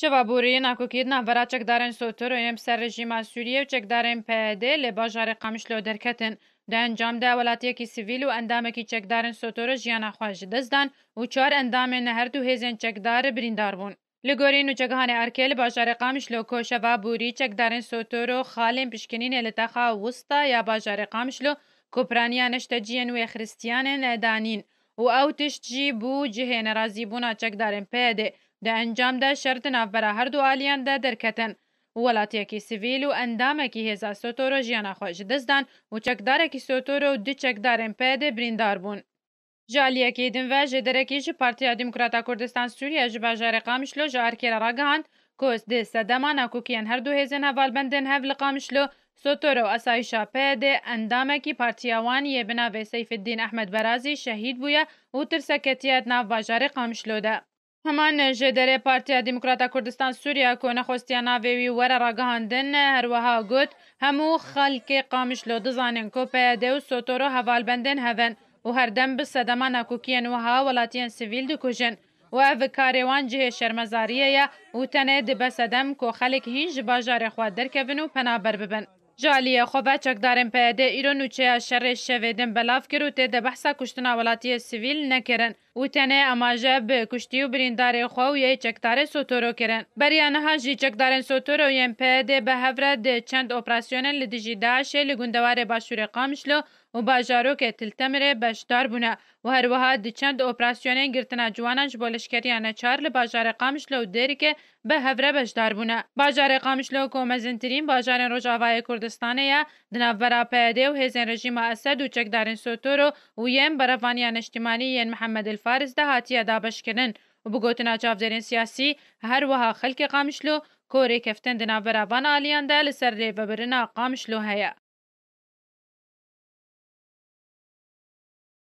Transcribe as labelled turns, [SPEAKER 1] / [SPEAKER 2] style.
[SPEAKER 1] Şeva Boriyê Nakokîdina vera çekdarên Sotoruyê ser rejîma Sûriye û çekdarên PYD li bajarê Qamişlo derketin. Di encam de welatiyekî sivîl û endamekî çekdarên Sotoru jiyana xwe ji dest dan û çar endamên her du hêzên çekdarê birîndar bûn. Li gorîn û çekhanê erkê li bajarê Qamişlo ku Şeva Borî çekdarên Sotoru xalên pişkinînê li texa wista ya bajarê Qamişlo کوپرانیا نشتجیان و خریستیانن دانین و او تشت جی بو جهه نرازی بونا چکدارن پیده د ئەنجامدا شەرتنا بەراهرد و ئالیاندا دەرکەتن. وڵاتیەکی سیڤیل و ئەندامێکی هێزا سۆتۆرۆ ژیانە خۆش دەستدان و چەکدارێکی سۆتۆرە و دو چەکدارێن پێدە بریندار بوون. جالیەکی دنڤ ji derekî ji Partiya Demokrata Kurdistan Sûriye ji bajarê Qamişlo ji erkêra ragihand ku dê sedemana kukiyên her du hêzên hevalbendên hev li Qamişlo Sotoro asayişa PYD endamekî partiyawan yê bi navê Seyfeddîn Ehmed Berazî şehîd bûye û tirseketiye nav bajarê Qamişlo de. هەمان ژێدەرێ پارتیا دیموکراتە کوردستان سووریا کۆنەخۆستیانە وێوی وەرە ڕگەهاندن هەروەها گوت هەموو خەلکێ قامش لۆ دزانێن کۆپەیەدە و سۆتۆرۆ هەڤالبندن هەڤن و هەردەم بە سەدەمان ناکوکیەن وها وڵاتیان سیویل دکوژن و ئەڤ کارێوان جهێ شەرمەزاریەیە و تەنێ دبە سەدەم کۆخەلێک هیچ باژارێخوا دەرکەبن و پەنابەر ببن. جالیه خوبه چکدارن پیاده ایران و چه شر شویدن بلاف کرد و تیده بحثا کشتنا ولاتی سیویل نکرن و تنه اماجه به کشتی و بریندار خواه و یه چکدار سوتورو کرن بریانه ها جی چکدارن سوتورو یم پیاده به هفرد چند اپراسیونن لدیجی داشه لگندوار باشور قامشلو و باجارو که تلتمره بشدار بونه و هر وها دی چند اپراسیونن گرتنا جوانان جبو لشکریانه چار لباجار قامشلو دری که به هفره بشدار بونه باجار قامشلو که مزنترین باجار روژاوای کرد کوردستانەیە دناڤەراپەدێ و هێزن ڕژیمە ئەسەد و چەکدارن سۆتۆرۆ و یەن بەرەڤانیان نیشتیمانی یەن محەممەد الفارز داهاتیە دابشکردن و بگوتنا چاڤدەرێن سیاسی هەروەها خەلکی قامشلو کۆرێ کەفتن دناڤەراوان ئالیاندا لەسەر لێبەبرنا قامشلو هەیە.